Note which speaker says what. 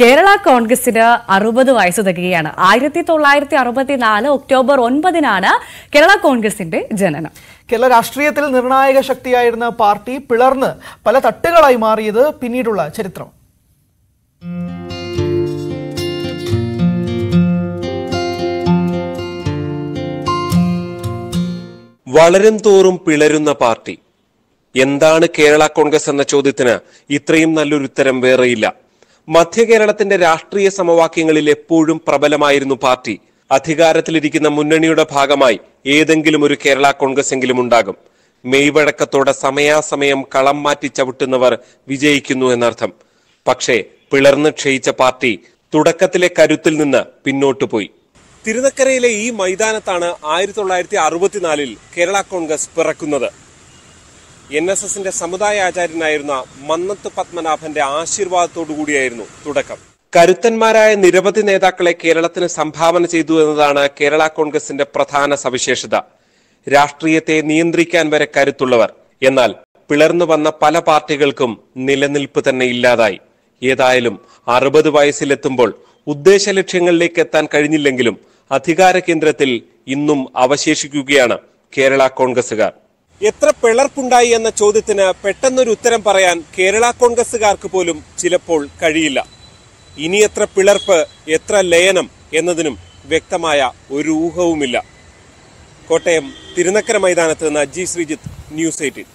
Speaker 1: കേരള കോൺഗ്രസിന് അറുപത് വയസ്സ് തികയാണ് ആയിരത്തി തൊള്ളായിരത്തി നാല് ഒക്ടോബർ ഒൻപതിനാണ് കേരള കോൺഗ്രസിന്റെ ജനനം കേരള രാഷ്ട്രീയത്തിൽ നിർണായക ശക്തിയായിരുന്ന പാർട്ടി പിളർന്ന് പല തട്ടുകളായി മാറിയത് പിന്നീടുള്ള ചരിത്രം
Speaker 2: വളരും തോറും പിളരുന്ന പാർട്ടി എന്താണ് കേരള കോൺഗ്രസ് എന്ന ചോദ്യത്തിന് ഇത്രയും നല്ലൊരു ഉത്തരം വേറെയില്ല മധ്യകേരളത്തിന്റെ കേരളത്തിന്റെ രാഷ്ട്രീയ സമവാക്യങ്ങളിൽ എപ്പോഴും പ്രബലമായിരുന്നു പാർട്ടി അധികാരത്തിലിരിക്കുന്ന മുന്നണിയുടെ ഭാഗമായി ഏതെങ്കിലും ഒരു കേരള കോൺഗ്രസ് എങ്കിലും ഉണ്ടാകും മെയ്വഴക്കത്തോടെ സമയാസമയം കളം മാറ്റി ചവിട്ടുന്നവർ വിജയിക്കുന്നു എന്നർത്ഥം പക്ഷേ പിളർന്ന് ക്ഷയിച്ച പാർട്ടി തുടക്കത്തിലെ കരുത്തിൽ നിന്ന് പിന്നോട്ടു പോയി തിരുനക്കരയിലെ ഈ മൈതാനത്താണ് ആയിരത്തി തൊള്ളായിരത്തി അറുപത്തിനാലിൽ കേരള കോൺഗ്രസ് പിറക്കുന്നത് എൻ എസ് എസിന്റെ സമുദായ ആചാര്യനായിരുന്ന മന്നത്ത് പത്മനാഭന്റെ ആശീർവാദത്തോടുകൂടിയായിരുന്നു കൂടിയായിരുന്നു തുടക്കം കരുത്തന്മാരായ നിരവധി നേതാക്കളെ കേരളത്തിന് സംഭാവന ചെയ്തു എന്നതാണ് കേരള കോൺഗ്രസിന്റെ പ്രധാന സവിശേഷത രാഷ്ട്രീയത്തെ നിയന്ത്രിക്കാൻ വരെ കരുത്തുള്ളവർ എന്നാൽ പിളർന്നു വന്ന പല പാർട്ടികൾക്കും നിലനിൽപ്പ് തന്നെ ഇല്ലാതായി ഏതായാലും അറുപത് വയസ്സിലെത്തുമ്പോൾ ഉദ്ദേശ ലക്ഷ്യങ്ങളിലേക്ക് എത്താൻ കഴിഞ്ഞില്ലെങ്കിലും അധികാര കേന്ദ്രത്തിൽ ഇന്നും അവശേഷിക്കുകയാണ് കേരള കോൺഗ്രസുകാർ എത്ര പിളർപ്പുണ്ടായി എന്ന ചോദ്യത്തിന് പെട്ടെന്നൊരു ഉത്തരം പറയാൻ കേരള കോൺഗ്രസുകാർക്ക് പോലും ചിലപ്പോൾ കഴിയില്ല ഇനി എത്ര പിളർപ്പ് എത്ര ലയനം എന്നതിനും വ്യക്തമായ ഒരു ഊഹവുമില്ല കോട്ടയം തിരുനക്കര മൈതാനത്ത് നിന്ന് ജി ശ്രീജിത്ത് ന്യൂസ് എയ്റ്റീൻ